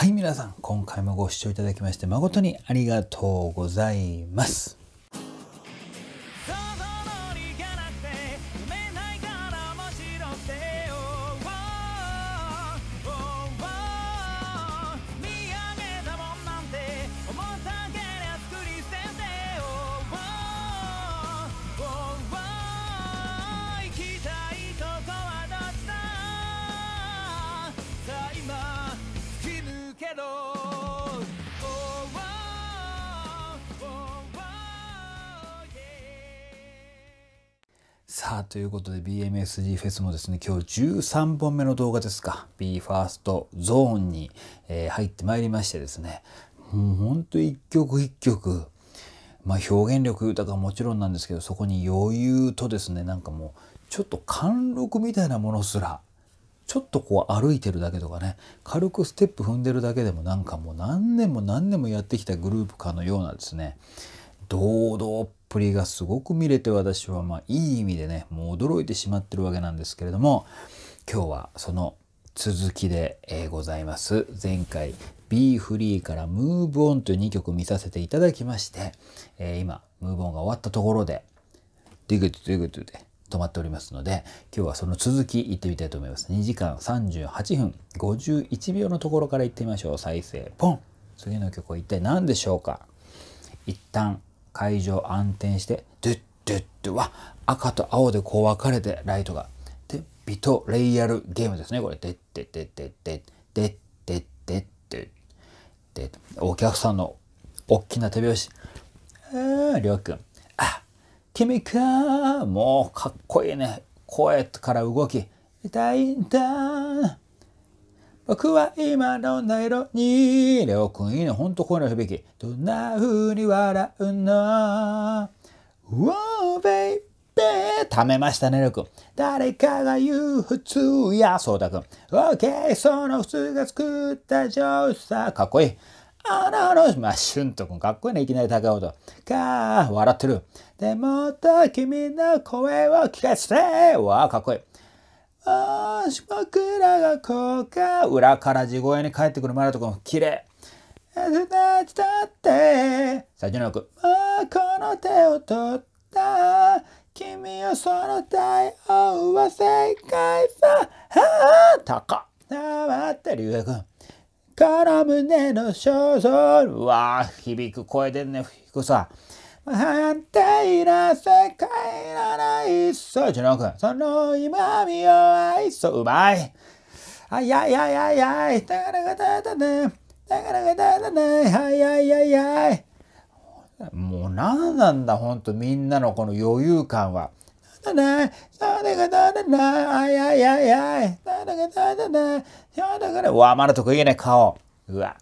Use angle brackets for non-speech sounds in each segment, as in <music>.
はい、皆さん、今回もご視聴いただきまして誠にありがとうございます。けど、さあということで BMSG フェスもですね今日13本目の動画ですか BE:FIRST ゾーンに、えー、入ってまいりましてですねもうほんと一曲一曲まあ、表現力豊かはもちろんなんですけどそこに余裕とですねなんかもうちょっと貫禄みたいなものすらちょっとこう歩いてるだけとかね軽くステップ踏んでるだけでもなんかもう何年も何年もやってきたグループかのようなですね堂々っぷりがすごく見れて私はまあいい意味でねもう驚いてしまってるわけなんですけれども今日はその続きでございます。前回 b フリーから Move On という2曲見させていただきまして、えー、今 Move On が終わったところでデ i グッドデ i グッドで止まっておりますので今日はその続き行ってみたいと思います2時間38分51秒のところから行ってみましょう再生ポン次の曲は一体何でしょうか一旦会場暗転してドゥッドゥッドゥは赤と青でこう分かれてライトがでビトレイヤルゲームですねこれででででででででででお客さんの大きな手拍子あありょうくん君かもうかっこいいね声から動き痛いんだ僕は今の音色にレオ君んいいねほんと声の響きどんな風に笑うの Wow, baby ためましたね、レオ君。誰かが言う普通や、そうた君。ん。OK、その普通が作った上手さ。かっこいい。あらあら、まあ、シュンとくん、かっこいいね、いきなり高い音。かー、笑ってる。でもっと君の声を聞かせてわあ、かっこいい。もし僕らがこうか、裏から地声に帰ってくるマラト君、綺麗。二とって、最のまあ、この手を取った。君をその対応は正解さ。はあ、高っ。ああ、待って、竜く君。から胸の肖像うわ響く声でね響くさ反対な世界のないそうじゃなくその今見よ愛そううまいあいやいやいやいやだからがだだねだからがだだねはいやいやいやもう何なんだほんとみんなのこの余裕感は。だな、だだがだだな、あいあいやいやい、だだがだだな、やだがだ、うわ、マルト君ね、顔。うわ、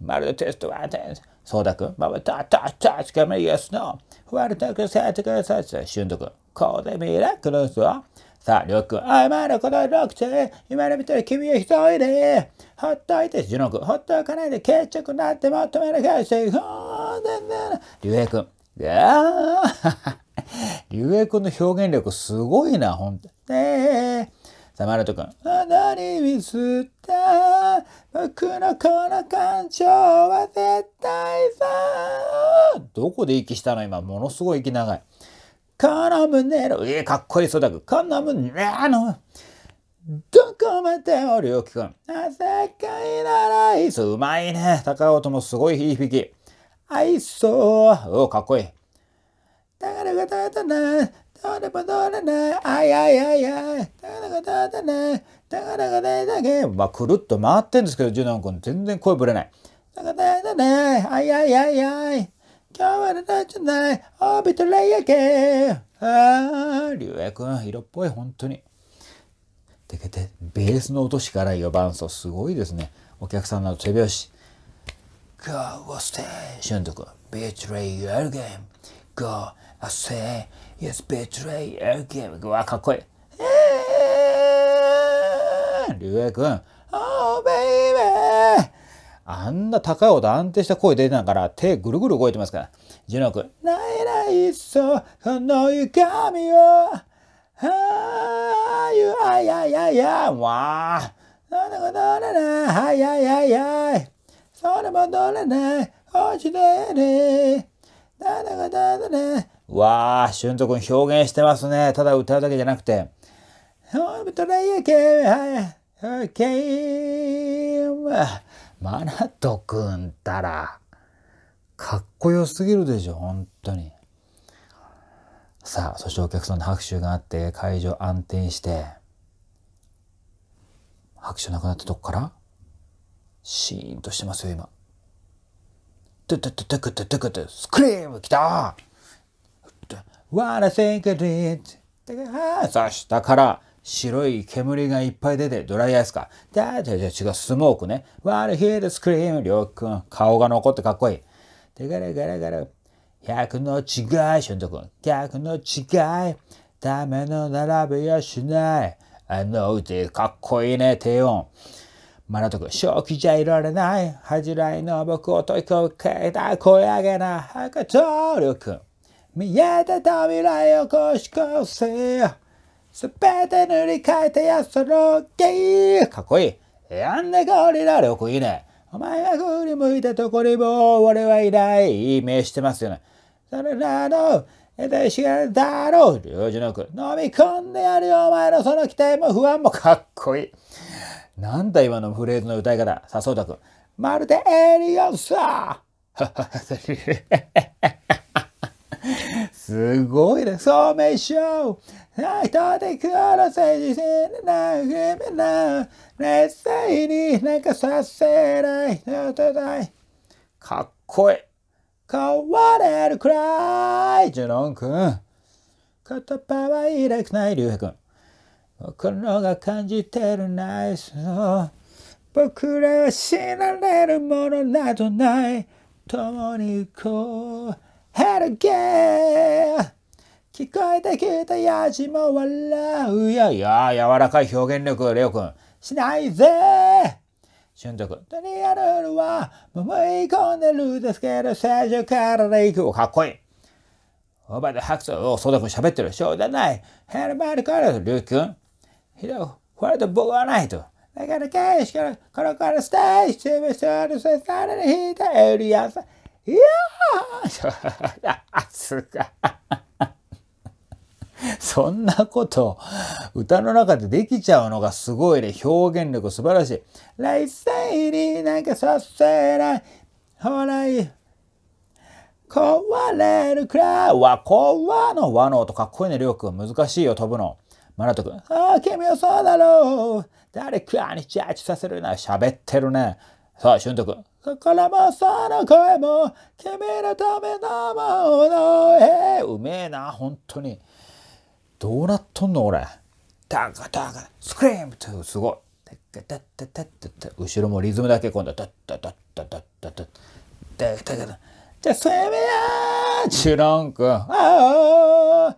マルトテストはテスト。そうだくん、ママ、たたた、つかめ、イエの。ふわれたくさてください。しゅんとくん、こうでミラくルスは。さあ、りょうくん、あいまだこのロクチェ、今の見たら君はひどいね。ほっといて、じュノくん、ほっとかないで、決着なってまとめなきゃせい。ほーだな。りゅうへくん、ああ。うえくんの表現力すごいな、ほんと。ねえ。さあ、マルトくん。あなりみすった僕のこの感情は絶対さ。どこで息したの今、ものすごい息長い。この胸の、ええ、かっこいい、そうだく。この胸の、どこまでもりょうきくん。世界ならいそう、うまいね。高尾ともすごい響き。愛想、おかっこいい。だからがたたな、どれもどれな、あいあいあいあい、だからがたたな、だからがただけ。まあ、くるっと回ってんですけど、ジュノン君全然声ぶれない。だからだだね、あいあいあいあい、今日はなじゃない、オービトレイヤけ。ああ、竜也君、色っぽい、本当に。てけて、ベースの音しから4番奏、すごいですね。お客さんの手拍子。Go, ステーションとか、ビーチレイヤーゲーム。Go, I say, yes, betray a g a i わ、かっこいい。ュウエ君、Oh, baby! あんな高い音安定した声出てたから、手ぐるぐる動いてますから。ジュノ君。ないないっそ、このみを。あゆあややや。わあ。なんだかならない。はややや。それもどれな落ちてね。なんだかならなわあ、俊足くん表現してますね。ただ歌うだけじゃなくて。ーー、ケーマナトくんたら、かっこよすぎるでしょ、本当に。さあ、そしてお客さんの拍手があって、会場暗転して、拍手なくなったとこから、シーンとしてますよ、今。トゥトゥトゥトゥクトゥトゥトゥ、スクリーム来た What I think it is. そしたから白い煙がいっぱい出てドライアイスか。で、じゃじゃ違う、スモークね。What I hear the scream. りょうくん、顔が残ってかっこいい。で、ガラガラガラ。百の違い、しゅんとくん。百の違い。ための並びはしない。あの歌、かっこいいね、低音。マとト君、正気じゃいられない。恥じらいの僕を問いかけた声上げな。赤とりょうくん。見えてた未来をこしこせすべて塗り替えてやそろげかっこいいやんでゴリラ力いいねお前が振り向いたとこにも俺はいないいい目してますよねそれなのえたしがるだろう領事の句飲み込んでやるよお前のその期待も不安もかっこいいなんだ今のフレーズの歌い方さそうたくんまるでエリオンさ <laughs> すごいね。そうめしょ人でくらせ自信なめな熱帯になんかさせないいかっこいい変われるくらいジュノン君言葉はいらくないウヘ君僕のが感じてるナイス僕らは死なれるものなどない共に行こうヘルゲー聞こえてきたやじも笑うやいや柔らかい表現力レオくんしないぜ俊太くんとにあるるは思い込んでるですけど最初からで行くかっこいいおばで白鳥お、そうだくん喋ってるしょうがないヘルマルからリュウくんひどいファルト僕はないとだからケ返しからこのからスタイしてみせるせされに引いたエリアさんいやあ、すが。そんなこと歌の中でできちゃうのがすごいね。表現力素晴らしい。来世になんかさせない。ほらい。壊れるくらい。わ、こわの和の音かっこいいね、りょうくん。難しいよ、飛ぶの。マナト君。ああ、君はそうだろう。誰かにジャッジさせるな。喋ってるね。さあ、しゅんとくん。だからまさの声も君のためのものへうめえな本当にどうなっとんの俺タカタカスクリームってすごいタッタッタッタッタッ後ろもリズムだけ今度タッタッタッタッタッタッタッタッタッタッじゃッせめやッタッタッタッああ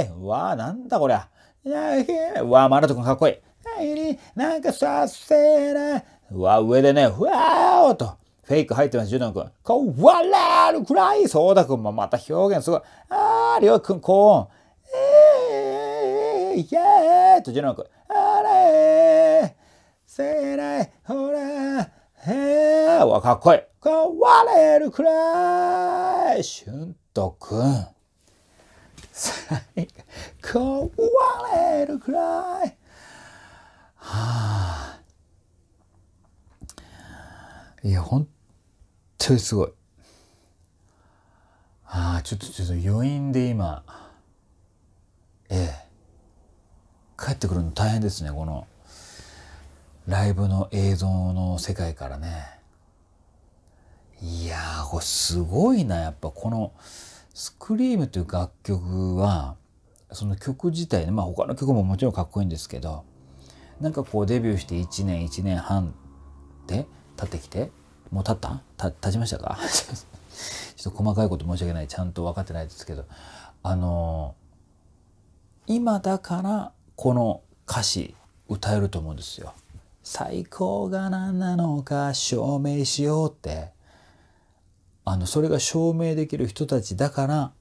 えッわあ、なんだこりゃ。わあ、タッタッタかっこいい。なんかさせッわ、上でね、ふわーっと、フェイク入ってます、ジュノン君。こう、わらーるくらい、ソーダ君もまた表現すごい。あー、りょうくん、高音。えー、イェーイとジュノン君。あれー、せらい、ほらー、へー、わ、かっこいい。変われるくらい、シュント君。変われるくらい。はあ。いや、本当にすごい。ああ、ちょっとちょっと余韻で今、ええ、帰ってくるの大変ですね、この、ライブの映像の世界からね。いやー、これすごいな、やっぱこの、スクリームという楽曲は、その曲自体ね、まあ他の曲ももちろんかっこいいんですけど、なんかこうデビューして1年、1年半で、立ってきてもう立った立ちましたか <laughs> ちょっと細かいこと申し訳ないちゃんと分かってないですけどあの今だからこの歌詞歌えると思うんですよ。最高が何なのか証明しようってあのそれが証明できる人たちだから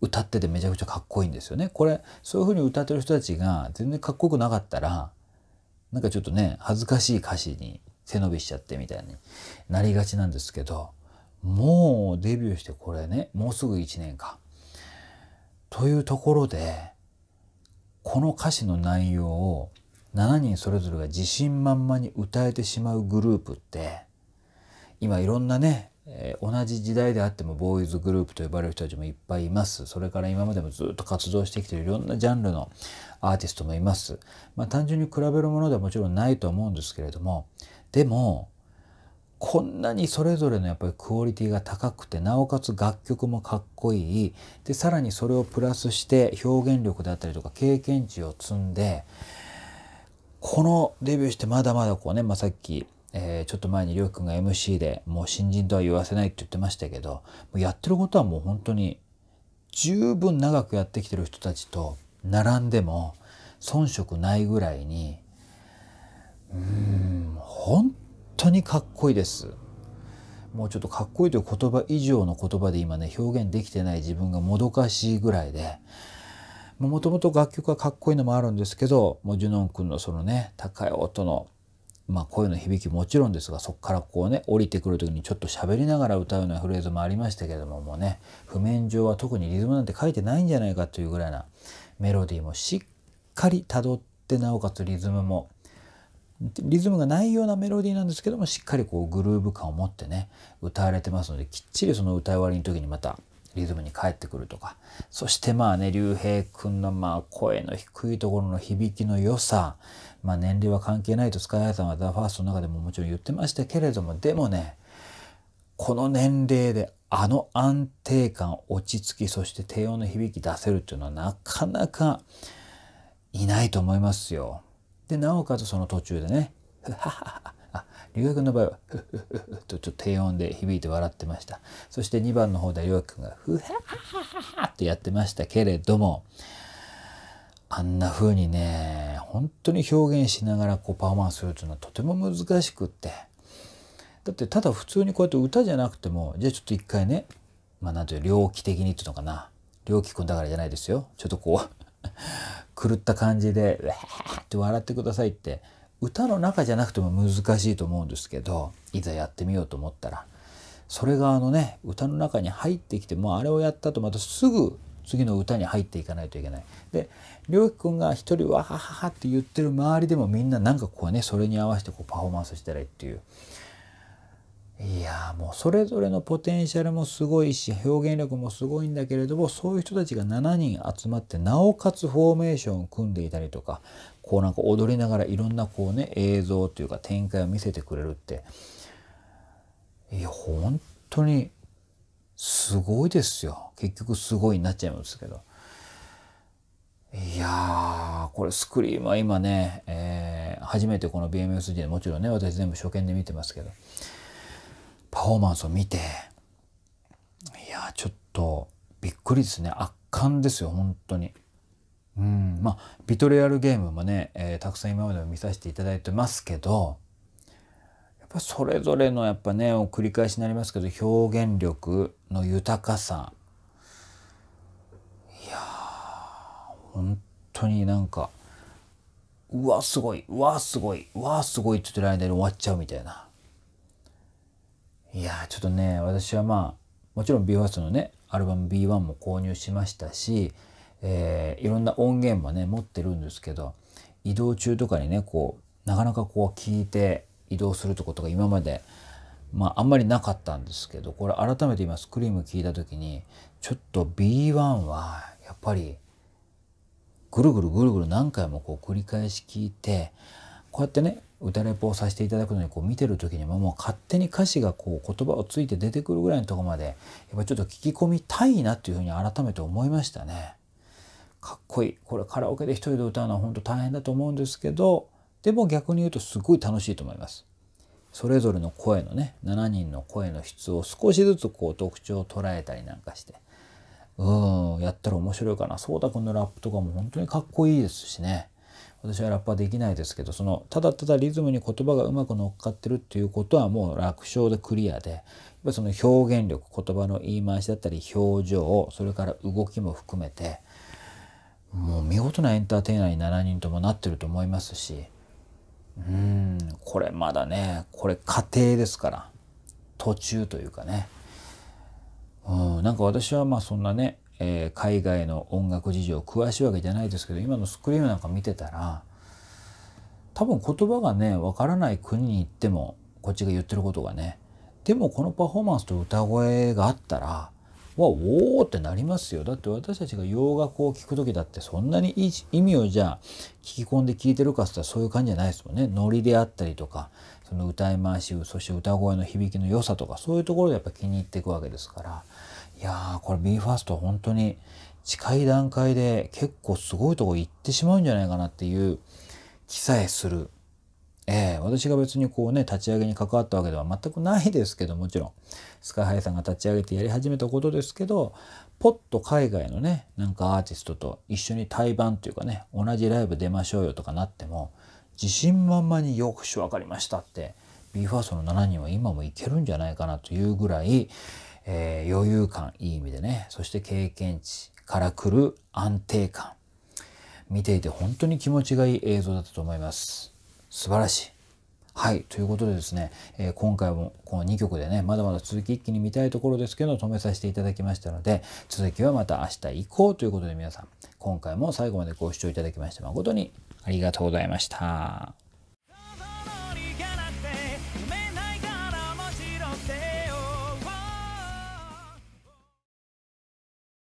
歌っててめちゃくちゃかっこいいんですよね。これそういう風に歌ってる人たちが全然かっこよくなかったらなんかちょっとね恥ずかしい歌詞に背伸びしちゃってみたいになりがちなんですけど、もうデビューしてこれね、もうすぐ1年か。というところで、この歌詞の内容を7人それぞれが自信満々に歌えてしまうグループって、今いろんなね、えー、同じ時代であってもボーイズグループと呼ばれる人たちもいっぱいいます。それから今までもずっと活動してきてるいろんなジャンルのアーティストもいます。まあ単純に比べるものではもちろんないと思うんですけれども、でもこんなにそれぞれのやっぱりクオリティが高くてなおかつ楽曲もかっこいいでさらにそれをプラスして表現力であったりとか経験値を積んでこのデビューしてまだまだこうね、まあ、さっき、えー、ちょっと前にりょうくんが MC でもう新人とは言わせないって言ってましたけどやってることはもう本当に十分長くやってきてる人たちと並んでも遜色ないぐらいにうん本当にかっこいいですもうちょっとかっこいいという言葉以上の言葉で今ね表現できてない自分がもどかしいぐらいでもともと楽曲はかっこいいのもあるんですけどもうジュノン君のそのね高い音の、まあ、声の響きもちろんですがそこからこうね降りてくる時にちょっと喋りながら歌うようなフレーズもありましたけどももうね譜面上は特にリズムなんて書いてないんじゃないかというぐらいなメロディーもしっかりたどってなおかつリズムもリズムがないようなメロディーなんですけどもしっかりこうグルーヴ感を持ってね歌われてますのできっちりその歌い終わりの時にまたリズムに帰ってくるとかそしてまあね竜兵くんのまあ声の低いところの響きの良さまあ年齢は関係ないとスカイハイさんは「THEFIRST」の中でももちろん言ってましたけれどもでもねこの年齢であの安定感落ち着きそして低音の響き出せるっていうのはなかなかいないと思いますよ。でなおかつその途中でね「は <laughs> はあ龍河君の場合は「とちょっと低音で響いて笑ってましたそして2番の方では龍河君が「ふははは」ってやってましたけれどもあんな風にね本当に表現しながらこうパフォーマンスするというのはとても難しくってだってただ普通にこうやって歌じゃなくてもじゃあちょっと一回ねまあ何ていう猟奇的にっていうのかな猟奇君だからじゃないですよちょっとこう <laughs> 狂った感じで「うーって笑ってくださいって歌の中じゃなくても難しいと思うんですけどいざやってみようと思ったらそれがあのね歌の中に入ってきてもうあれをやったとまたすぐ次の歌に入っていかないといけない。で良く君が一人わはははって言ってる周りでもみんななんかこうねそれに合わせてこうパフォーマンスしたらいいっていういやもうそれぞれのポテンシャルもすごいし表現力もすごいんだけれどもそういう人たちが7人集まってなおかつフォーメーションを組んでいたりとかこうなんか踊りながらいろんなこうね映像というか展開を見せてくれるっていや本当にすごいですよ結局すごいになっちゃいますけどいやこれスクリームは今ね、えー、初めてこの BMSG でもちろんね私全部初見で見てますけど。パフォーマンスを見て、いや、ちょっとびっくりですね。圧巻ですよ、本当に。うん、まあ、ビトレアルゲームもね、えー、たくさん今までも見させていただいてますけど、やっぱそれぞれのやっぱね、繰り返しになりますけど、表現力の豊かさ。いや本当になんか、うわ、すごい、うわ、すごい、うわ、すごいって言ってる間に終わっちゃうみたいな。いやちょっとね私はまあもちろん BE:FIRST のねアルバム B1 も購入しましたし、えー、いろんな音源もね持ってるんですけど移動中とかにねこうなかなかこう聞いて移動するってことが今までまああんまりなかったんですけどこれ改めて今スクリーム聞いた時にちょっと B1 はやっぱりぐるぐるぐるぐる何回もこう繰り返し聞いてこうやってね歌レポをさせていただくのにこう見てる時にももう勝手に歌詞がこう言葉をついて出てくるぐらいのとこまでやっぱちょっと聞き込みたいなっていうふうに改めて思いましたね。かっこいいこれカラオケで一人で歌うのは本当大変だと思うんですけどでも逆に言うとすごい楽しいと思います。それぞれの声のね7人の声の質を少しずつこう特徴を捉えたりなんかしてうんやったら面白いかな颯太くんのラップとかも本当にかっこいいですしね。私はラップはできないですけどそのただただリズムに言葉がうまく乗っかってるっていうことはもう楽勝でクリアでその表現力言葉の言い回しだったり表情それから動きも含めてもう見事なエンターテイナーに7人ともなってると思いますしうんこれまだねこれ過程ですから途中というかねうんなんか私はまあそんなねえー、海外の音楽事情詳しいわけじゃないですけど今のスクリームなんか見てたら多分言葉がねわからない国に行ってもこっちが言ってることがねでもこのパフォーマンスと歌声があったらはおーってなりますよだって私たちが洋楽を聴く時だってそんなに意味をじゃあ聞き込んで聴いてるかっつったらそういう感じじゃないですもんねノリであったりとかその歌い回しそして歌声の響きの良さとかそういうところでやっぱ気に入っていくわけですからいやーこれ BE:FIRST は本当に近い段階で結構すごいとこ行ってしまうんじゃないかなっていう気さえするえー、私が別にこうね立ち上げに関わったわけでは全くないですけどもちろんスカイハイさんが立ち上げてやり始めたことですけどポッと海外のねなんかアーティストと一緒に対バンというかね同じライブ出ましょうよとかなっても自信満々によくし分かりましたって BE:FIRST の7人は今もいけるんじゃないかなというぐらい、えー、余裕感いい意味でねそして経験値からくる安定感見ていて本当に気持ちがいい映像だったと思います。素晴らしい。はい。ということでですね、えー、今回もこの2曲でね、まだまだ続き一気に見たいところですけど、止めさせていただきましたので、続きはまた明日以降ということで皆さん、今回も最後までご視聴いただきまして誠にありがとうございました。